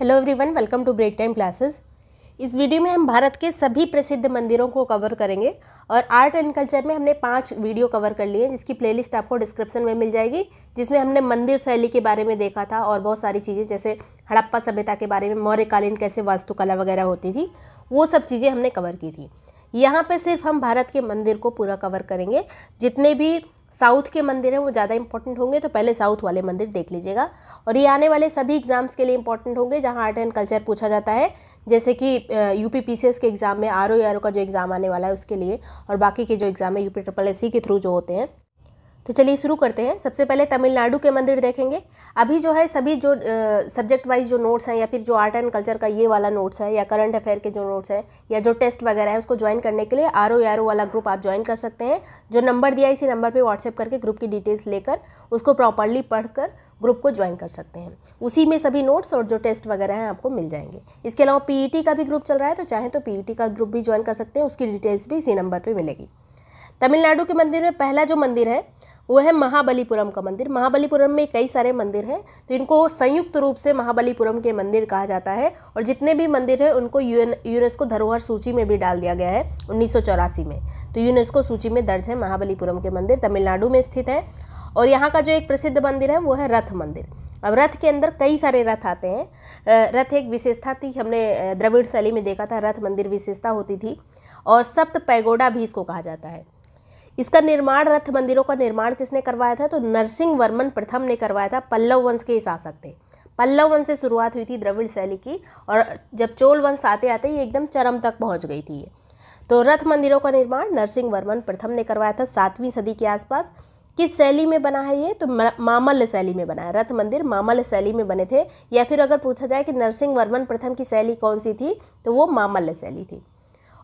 hello everyone welcome to break time classes इस वीडियो में हम भारत के सभी प्रसिद्ध मंदिरों को कवर करेंगे और आर्ट एंड कल्चर में हमने पांच वीडियो कवर कर लिए हैं जिसकी प्लेलिस्ट आपको डिस्क्रिप्शन में मिल जाएगी जिसमें हमने मंदिर शैली के बारे में देखा था और बहुत सारी चीज़ें जैसे हड़प्पा सभ्यता के बारे में मौर्यकालीन कैसे वास्तुकला वगैरह होती थी वो सब चीज़ें हमने कवर की थी यहाँ पर सिर्फ हम भारत के मंदिर को पूरा कवर करेंगे जितने भी साउथ के मंदिर हैं वो ज़्यादा इंपॉर्टेंट होंगे तो पहले साउथ वाले मंदिर देख लीजिएगा और ये आने वाले सभी एग्ज़ाम्स के लिए इंपॉर्टेंट होंगे जहाँ आर्ट एंड कल्चर पूछा जाता है जैसे कि यू पी पी के एग्ज़ाम में आर ओ का जो एग्ज़ाम आने वाला है उसके लिए और बाकी के जो एग्ज़ाम है U P triple S C के थ्रू जो होते हैं तो चलिए शुरू करते हैं सबसे पहले तमिलनाडु के मंदिर देखेंगे अभी जो है सभी जो सब्जेक्ट वाइज जो नोट्स हैं या फिर जो आर्ट एंड कल्चर का ये वाला नोट्स है या करंट अफेयर के जो नोट्स हैं या जो टेस्ट वगैरह है उसको ज्वाइन करने के लिए आर ओ आर ओ वाला ग्रुप आप ज्वाइन कर सकते हैं जो नंबर दिया इसी नंबर पर व्हाट्सएप करके ग्रुप की डिटेल्स लेकर उसको प्रॉपरली पढ़कर ग्रुप को ज्वाइन कर सकते हैं उसी में सभी नोट्स और जो टेस्ट वगैरह हैं आपको मिल जाएंगे इसके अलावा पी e का भी ग्रुप चल रहा है तो चाहें तो पी e का ग्रुप भी ज्वाइन कर सकते हैं उसकी डिटेल्स भी इसी नंबर पर मिलेगी तमिलनाडु के मंदिर में पहला जो मंदिर है वो है महाबलीपुरम का मंदिर महाबलीपुरम में कई सारे मंदिर हैं तो इनको संयुक्त रूप से महाबलीपुरम के मंदिर कहा जाता है और जितने भी मंदिर हैं उनको यूएन यूनेस्को धरोहर सूची में भी डाल दिया गया है उन्नीस में तो यूनेस्को सूची में दर्ज है महाबलीपुरम के मंदिर तमिलनाडु में स्थित है और यहाँ का जो एक प्रसिद्ध मंदिर है वो है रथ मंदिर अब रथ के अंदर कई सारे रथ आते हैं रथ एक विशेषता थी हमने द्रविड़ शैली में देखा था रथ मंदिर विशेषता होती थी और सप्त पैगोडा भी इसको कहा जाता है इसका निर्माण रथ मंदिरों का निर्माण किसने करवाया था तो नरसिंह वर्मन प्रथम ने करवाया था पल्लव वंश के शासक थे पल्लव वंश से शुरुआत हुई थी द्रविड़ शैली की और जब चोल वंश आते आते ये एकदम चरम तक पहुंच गई थी ये तो रथ मंदिरों का निर्माण नरसिंह वर्मन प्रथम ने करवाया था सातवीं सदी के आसपास किस शैली में बना है ये तो मामल्य शैली में बना है रथ मंदिर मामल्य शैली में बने थे या फिर अगर पूछा जाए कि नरसिंह वर्मन प्रथम की शैली कौन सी थी तो वो मामल्य शैली थी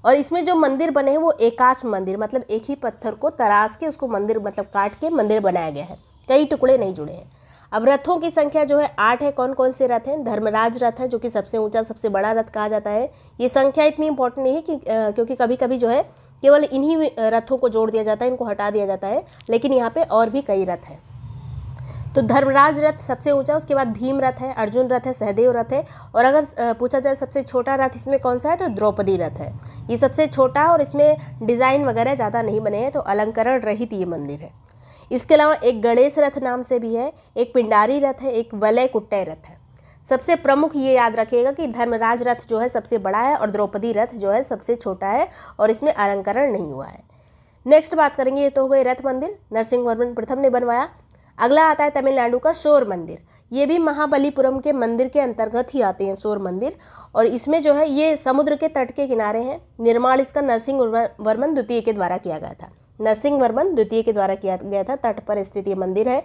और इसमें जो मंदिर बने हैं वो एकाश मंदिर मतलब एक ही पत्थर को तराश के उसको मंदिर मतलब काट के मंदिर बनाया गया है कई टुकड़े नहीं जुड़े हैं अब रथों की संख्या जो है आठ है कौन कौन से रथ हैं धर्मराज रथ है जो कि सबसे ऊंचा सबसे बड़ा रथ कहा जाता है ये संख्या इतनी इंपॉर्टेंट नहीं है कि क्योंकि कभी कभी जो है केवल इन्हीं रथों को जोड़ दिया जाता है इनको हटा दिया जाता है लेकिन यहाँ पे और भी कई रथ हैं तो धर्मराज रथ सबसे ऊंचा उसके बाद भीम रथ है अर्जुन रथ है सहदेव रथ है और अगर पूछा जाए सबसे छोटा रथ इसमें कौन सा है तो द्रौपदी रथ है ये सबसे छोटा और इसमें डिज़ाइन वगैरह ज़्यादा नहीं बने हैं तो अलंकरण रहित ये मंदिर है इसके अलावा एक गणेश रथ नाम से भी है एक पिंडारी रथ है एक वलय कुट्टय रथ है सबसे प्रमुख ये याद रखिएगा कि धर्मराज रथ जो है सबसे बड़ा है और द्रौपदी रथ जो है सबसे छोटा है और इसमें अलंकरण नहीं हुआ है नेक्स्ट बात करेंगे ये तो हो गए रथ मंदिर नरसिंह वर्मन प्रथम ने बनवाया अगला आता है तमिलनाडु का शोर मंदिर ये भी महाबलीपुरम के मंदिर के अंतर्गत ही आते हैं शोर मंदिर और इसमें जो है ये समुद्र के तट के किनारे हैं निर्माण इसका नरसिंह वर्मन द्वितीय के द्वारा किया गया था नरसिंह वर्मन द्वितीय के द्वारा किया गया था तट पर स्थित ये मंदिर है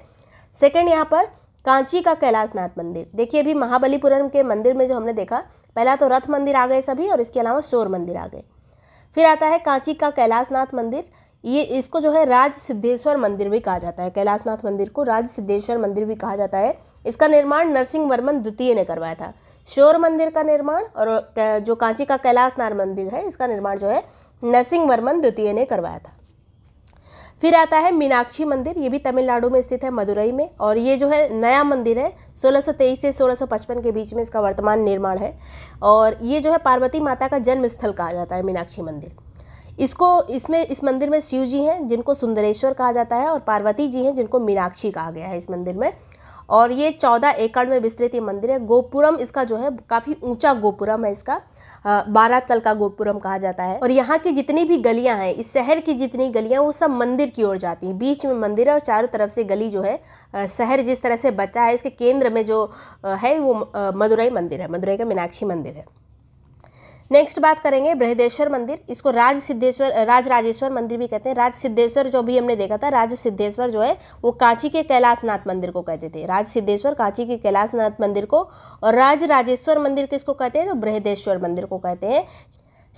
सेकेंड यहाँ पर कांची का कैलाशनाथ मंदिर देखिए अभी महाबलीपुरम के मंदिर में जो हमने देखा पहला तो रथ मंदिर आ गए सभी और इसके अलावा शोर मंदिर आ गए फिर आता है कांची का कैलाशनाथ मंदिर ये इसको जो है राज सिद्धेश्वर मंदिर भी कहा जाता है कैलाशनाथ मंदिर को राज सिद्धेश्वर मंदिर भी कहा जाता है इसका निर्माण नरसिंह वर्मन द्वितीय ने करवाया था शोर मंदिर का निर्माण और जो कांची का कैलाशनाथ मंदिर है इसका निर्माण जो है नरसिंह वर्मन द्वितीय ने करवाया था फिर आता है मीनाक्षी मंदिर ये भी तमिलनाडु में स्थित है मदुरई में और ये जो है नया मंदिर है 1623 से 1655 के बीच में इसका वर्तमान निर्माण है और ये जो है पार्वती माता का जन्म स्थल कहा जाता है मीनाक्षी मंदिर इसको इसमें इस मंदिर में शिव जी हैं जिनको सुंदरेश्वर कहा जाता है और पार्वती जी हैं जिनको मीनाक्षी कहा गया है इस मंदिर में और ये चौदह एकड़ में विस्तृत ये मंदिर है गोपुरम इसका जो है काफ़ी ऊंचा गोपुरम है इसका बारह तल का गोपुरम कहा जाता है और यहाँ की जितनी भी गलियाँ हैं इस शहर की जितनी गलियाँ वो सब मंदिर की ओर जाती हैं बीच में मंदिर है और चारों तरफ से गली जो है शहर जिस तरह से बचा है इसके केंद्र में जो है वो मदुरई मंदिर है मदुरई का मीनाक्षी मंदिर है नेक्स्ट बात करेंगे बृहदेश्वर मंदिर इसको राज सिद्धेश्वर राज राजेश्वर मंदिर भी कहते हैं राज सिद्धेश्वर जो भी हमने देखा था राज सिद्धेश्वर जो है वो कांची के कैलाशनाथ मंदिर को कहते थे राज सिद्धेश्वर कांची के कैलाशनाथ मंदिर को और राज राजेश्वर मंदिर किसको कहते हैं तो बृहदेश्वर मंदिर को कहते हैं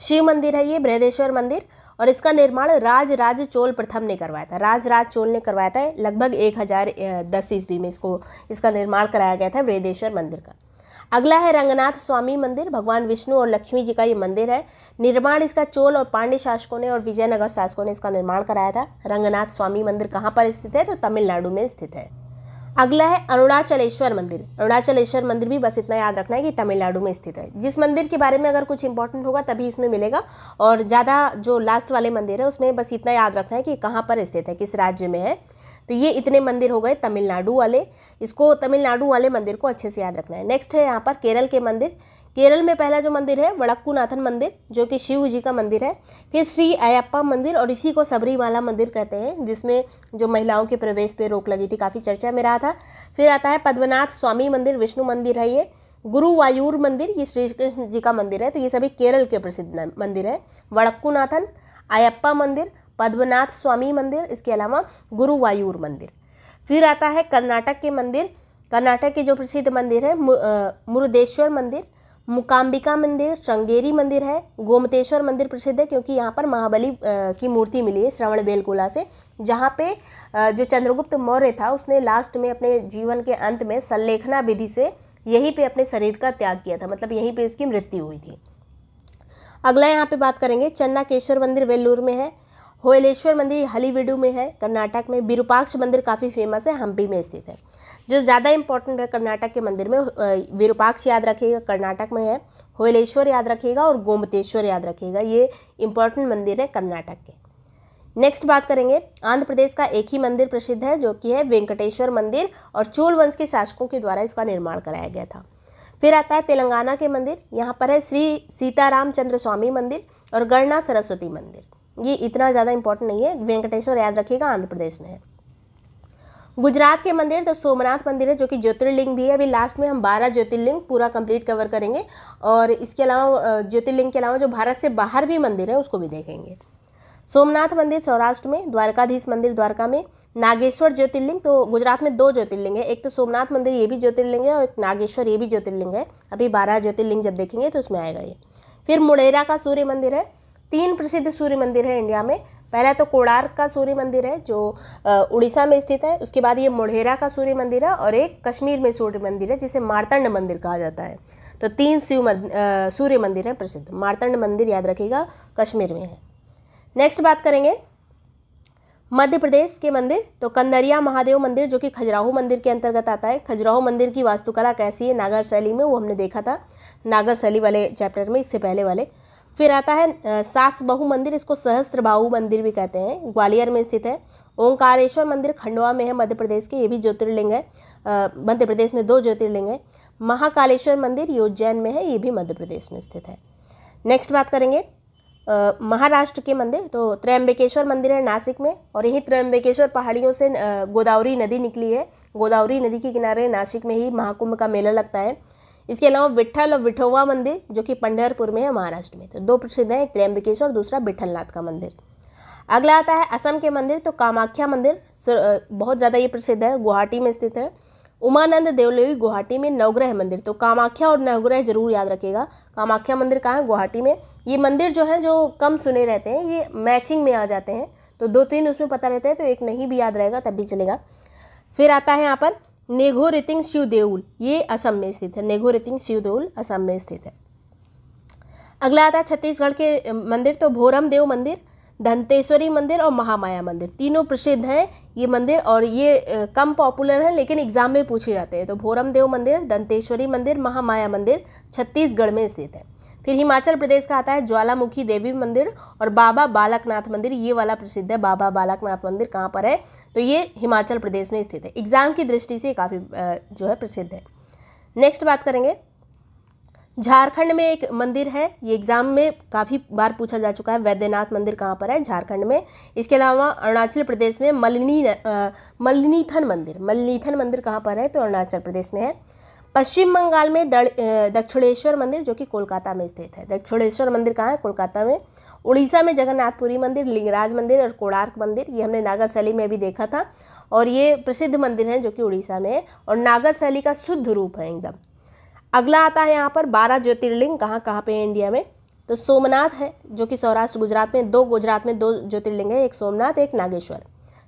शिव मंदिर है ये बृहदेश्वर मंदिर और इसका निर्माण राज राज चोल प्रथम ने करवाया था राज राज चोल ने करवाया था लगभग एक हज़ार दस ईस्वी में इसको इसका निर्माण कराया गया था बृहदेश्वर मंदिर का अगला है रंगनाथ स्वामी मंदिर भगवान विष्णु और लक्ष्मी जी का ये मंदिर है निर्माण इसका चोल और पांडे शासकों ने और विजयनगर शासकों ने इसका निर्माण कराया था रंगनाथ स्वामी मंदिर कहाँ पर स्थित है तो तमिलनाडु में स्थित है अगला है अरुणाचलेश्वर मंदिर अरुणाचलेश्वर मंदिर भी बस इतना याद रखना है कि तमिलनाडु में स्थित है जिस मंदिर के बारे में अगर कुछ इंपॉर्टेंट होगा तभी इसमें मिलेगा और ज़्यादा जो लास्ट वाले मंदिर है उसमें बस इतना याद रखना है कि कहाँ पर स्थित है किस राज्य में है तो ये इतने मंदिर हो गए तमिलनाडु वाले इसको तमिलनाडु वाले मंदिर को अच्छे से याद रखना है नेक्स्ट है यहाँ पर केरल के मंदिर केरल में पहला जो मंदिर है वड़क्कूनाथन मंदिर जो कि शिव जी का मंदिर है फिर श्री अयप्पा मंदिर और इसी को सबरीमाला मंदिर कहते हैं जिसमें जो महिलाओं के प्रवेश पे रोक लगी थी काफ़ी चर्चा में रहा था फिर आता है पद्मनाथ स्वामी मंदिर विष्णु मंदिर है ये गुरुवायूर मंदिर ये श्री कृष्ण जी का मंदिर है तो ये सभी केरल के प्रसिद्ध मंदिर है वड़क्कूनाथन अयप्पा मंदिर पद्मनाथ स्वामी मंदिर इसके अलावा गुरुवायूर मंदिर फिर आता है कर्नाटक के मंदिर कर्नाटक के जो प्रसिद्ध मंदिर है मुरुदेश्वर मंदिर मुकाम्बिका मंदिर श्रृंगेरी मंदिर है गोमतेश्वर मंदिर प्रसिद्ध है क्योंकि यहाँ पर महाबली की मूर्ति मिली है श्रवण बेलकोला से जहाँ पे जो चंद्रगुप्त मौर्य था उसने लास्ट में अपने जीवन के अंत में संलेखना विधि से यहीं पे अपने शरीर का त्याग किया था मतलब यहीं पे उसकी मृत्यु हुई थी अगला यहाँ पे बात करेंगे चन्नाकेश्वर मंदिर वेल्लूर में है होयलेश्वर मंदिर हलीवेडू में है कर्नाटक में विरूपाक्ष मंदिर काफ़ी फेमस है हम्पी में स्थित है जो ज़्यादा इंपॉर्टेंट है कर्नाटक के मंदिर में विरूपाक्ष याद रखिएगा कर्नाटक में है होयलेश्वर याद रखिएगा और गोमतेश्वर याद रखिएगा ये इंपॉर्टेंट मंदिर है कर्नाटक के नेक्स्ट बात करेंगे आंध्र प्रदेश का एक ही मंदिर प्रसिद्ध है जो कि है वेंकटेश्वर मंदिर और चोल वंश के शासकों के द्वारा इसका निर्माण कराया गया था फिर आता है तेलंगाना के मंदिर यहाँ पर है श्री सीताराम चंद्र स्वामी मंदिर और गणना सरस्वती मंदिर ये इतना ज़्यादा इंपॉर्टेंट नहीं है वेंकटेश्वर याद रखिएगा आंध्र प्रदेश में है गुजरात के मंदिर तो सोमनाथ मंदिर है जो कि ज्योतिर्लिंग भी है अभी लास्ट में हम 12 ज्योतिर्लिंग पूरा कंप्लीट कवर करेंगे और इसके अलावा ज्योतिर्लिंग के अलावा जो भारत से बाहर भी मंदिर है उसको भी देखेंगे सोमनाथ मंदिर सौराष्ट्र में द्वारकाधीश मंदिर द्वारका में नागेश्वर ज्योतिर्लिंग तो गुजरात में दो ज्योतिर्लिंग है एक तो सोमनाथ मंदिर ये भी ज्योतिर्लिंग है और एक नागेश्वर ये भी ज्योतिर्लिंग है अभी बारह ज्योतिर्लिंग जब देखेंगे तो उसमें आएगा ये फिर मुड़ेरा का सूर्य मंदिर है तीन प्रसिद्ध सूर्य मंदिर है इंडिया में पहला तो कोणार्क का सूर्य मंदिर है जो उड़ीसा में स्थित है उसके बाद ये मोढ़ेरा का सूर्य मंदिर है और एक कश्मीर में सूर्य मंदिर है जिसे मारतंड मंदिर कहा जाता है तो तीन शिव सूर्य मंदिर है प्रसिद्ध मारतंड मंदिर याद रखिएगा कश्मीर में है नेक्स्ट बात करेंगे मध्य प्रदेश के मंदिर तो कंदरिया महादेव मंदिर जो कि खजुराहो मंदिर के अंतर्गत आता है खजुराहो मंदिर की वास्तुकला कैसी है नागर शैली में वो हमने देखा था नागर शैली वाले चैप्टर में इससे पहले वाले फिर आता है सास बहु मंदिर इसको सहस्त्र बाहु मंदिर भी कहते हैं ग्वालियर में स्थित है ओंकारेश्वर मंदिर खंडवा में है मध्य प्रदेश के ये भी ज्योतिर्लिंग है मध्य प्रदेश में दो ज्योतिर्लिंग है महाकालेश्वर मंदिर ये उज्जैन में है ये भी मध्य प्रदेश में स्थित है नेक्स्ट बात करेंगे महाराष्ट्र के मंदिर तो त्रयंबकेश्वर मंदिर है नासिक में और यही त्रयंबकेश्वर पहाड़ियों से गोदावरी नदी निकली है गोदावरी नदी के किनारे नासिक में ही महाकुंभ का मेला लगता है इसके अलावा विठल और विठोवा मंदिर जो कि पंडरपुर में है महाराष्ट्र में तो दो प्रसिद्ध हैं एक त्र्यंबकेश्वर और दूसरा विठलनाथ का मंदिर अगला आता है असम के मंदिर तो कामाख्या मंदिर बहुत ज़्यादा ये प्रसिद्ध है गुवाहाटी में स्थित है उमानंद देवलेवी गुवाहाटी में नवग्रह मंदिर तो कामाख्या और नवग्रह जरूर याद रखेगा कामाख्या मंदिर कहाँ है गुवाहाटी में ये मंदिर जो है जो कम सुने रहते हैं ये मैचिंग में आ जाते हैं तो दो तीन उसमें पता रहता है तो एक नहीं भी याद रहेगा तब भी चलेगा फिर आता है यहाँ पर नेघो रितिंग शिवदेउल ये असम में स्थित है नेघो रितिंग शिवदेउल असम में स्थित है अगला आता है छत्तीसगढ़ के मंदिर तो भोरम देव मंदिर धनतेश्वरी मंदिर और महामाया मंदिर तीनों प्रसिद्ध हैं ये मंदिर और ये कम पॉपुलर हैं लेकिन एग्जाम में पूछे जाते हैं तो भोरम देव मंदिर धनतेश्वरी मंदिर महामाया मंदिर छत्तीसगढ़ में स्थित है फिर हिमाचल प्रदेश का आता है ज्वालामुखी देवी मंदिर और बाबा बालकनाथ मंदिर ये वाला प्रसिद्ध है बाबा बालकनाथ मंदिर कहाँ पर है तो ये हिमाचल प्रदेश में स्थित है एग्जाम की दृष्टि से काफ़ी जो है प्रसिद्ध है नेक्स्ट बात करेंगे झारखंड में एक मंदिर है ये एग्जाम में काफ़ी बार पूछा जा चुका है वैद्यनाथ मंदिर कहाँ पर है झारखंड में इसके अलावा अरुणाचल प्रदेश में मलिनी मलिनीथन मंदिर मलिनीथन मंदिर कहाँ पर है तो अरुणाचल प्रदेश में है पश्चिम बंगाल में दक्षिणेश्वर मंदिर जो कि कोलकाता में स्थित है दक्षिणेश्वर मंदिर कहाँ है कोलकाता में उड़ीसा में जगन्नाथपुरी मंदिर लिंगराज मंदिर और कोणार्क मंदिर ये हमने नागरशैली में भी देखा था और ये प्रसिद्ध मंदिर हैं जो कि उड़ीसा में है और नागरशैली का शुद्ध रूप है एकदम अगला आता है यहाँ पर बारह ज्योतिर्लिंग कहाँ कहाँ पे है इंडिया में तो सोमनाथ है जो कि सौराष्ट्र गुजरात में दो गुजरात में दो ज्योतिर्लिंग है एक सोमनाथ एक नागेश्वर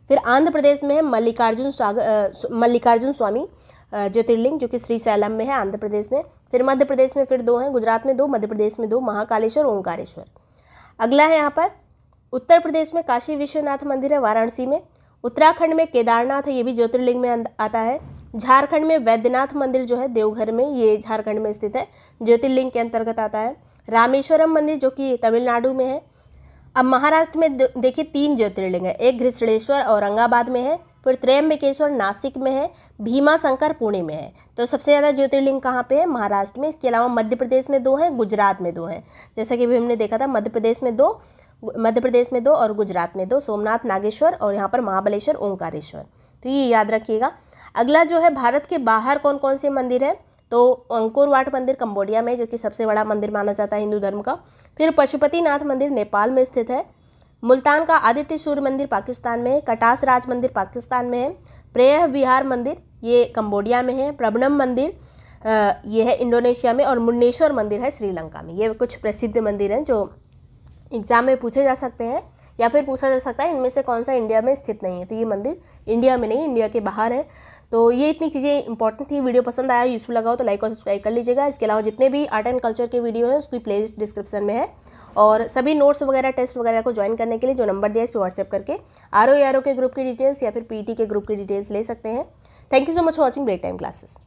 फिर आंध्र प्रदेश में है मल्लिकार्जुन सागर मल्लिकार्जुन स्वामी ज्योतिर्लिंग जो कि श्री सैलम में है आंध्र प्रदेश में फिर मध्य प्रदेश में फिर दो हैं गुजरात में दो मध्य प्रदेश में दो महाकालेश्वर ओंकारेश्वर अगला है यहाँ पर उत्तर प्रदेश में काशी विश्वनाथ मंदिर है वाराणसी में उत्तराखंड में केदारनाथ है ये भी ज्योतिर्लिंग में आता है झारखंड में वैद्यनाथ मंदिर जो है देवघर में ये झारखंड में स्थित है ज्योतिर्लिंग के अंतर्गत आता है रामेश्वरम मंदिर जो कि तमिलनाडु में है अब महाराष्ट्र में देखिए तीन ज्योतिर्लिंग है एक घृष्णेश्वर औरंगाबाद में है फिर त्रयम्बकेश्वर नासिक में है भीमा शंकर पुणे में है तो सबसे ज़्यादा ज्योतिर्लिंग कहाँ पे है महाराष्ट्र में इसके अलावा मध्य प्रदेश में दो हैं गुजरात में दो हैं जैसा कि अभी हमने देखा था मध्य प्रदेश में दो मध्य प्रदेश में दो और गुजरात में दो सोमनाथ नागेश्वर और यहाँ पर महाबलेश्वर ओंकारेश्वर तो ये याद रखिएगा अगला जो है भारत के बाहर कौन कौन से मंदिर हैं तो अंकुरवाट मंदिर कंबोडिया में जो कि सबसे बड़ा मंदिर माना जाता है हिंदू धर्म का फिर पशुपतिनाथ मंदिर नेपाल में स्थित है मुल्तान का आदित्य सूर्य मंदिर पाकिस्तान में है कटास राज मंदिर पाकिस्तान में है प्रेय विहार मंदिर ये कंबोडिया में है प्रबनम मंदिर ये है इंडोनेशिया में और मुन्नेश्वर मंदिर है श्रीलंका में ये कुछ प्रसिद्ध मंदिर हैं जो एग्ज़ाम में पूछे जा सकते हैं या फिर पूछा जा सकता है इनमें से कौन सा इंडिया में स्थित नहीं है तो ये मंदिर इंडिया में नहीं इंडिया के बाहर है तो ये इतनी चीज़ें इंपॉर्टेंट थी वीडियो पसंद आया यूज़फुल लगा हो तो लाइक और सब्सक्राइब कर लीजिएगा इसके अलावा जितने भी आर्ट एंड कल्चर के वीडियो हैं उसकी प्ले डिस्क्रिप्शन में है और सभी नोट्स वगैरह टेस्ट वगैरह को ज्वाइन करने के लिए जो नंबर दिया है इस पर व्हाट्सएप करके आर ओ के ग्रुप की डिटेल्स या फिर पी e के ग्रुप की डिटेल्स ले सकते हैं thank you so much for watching break time classes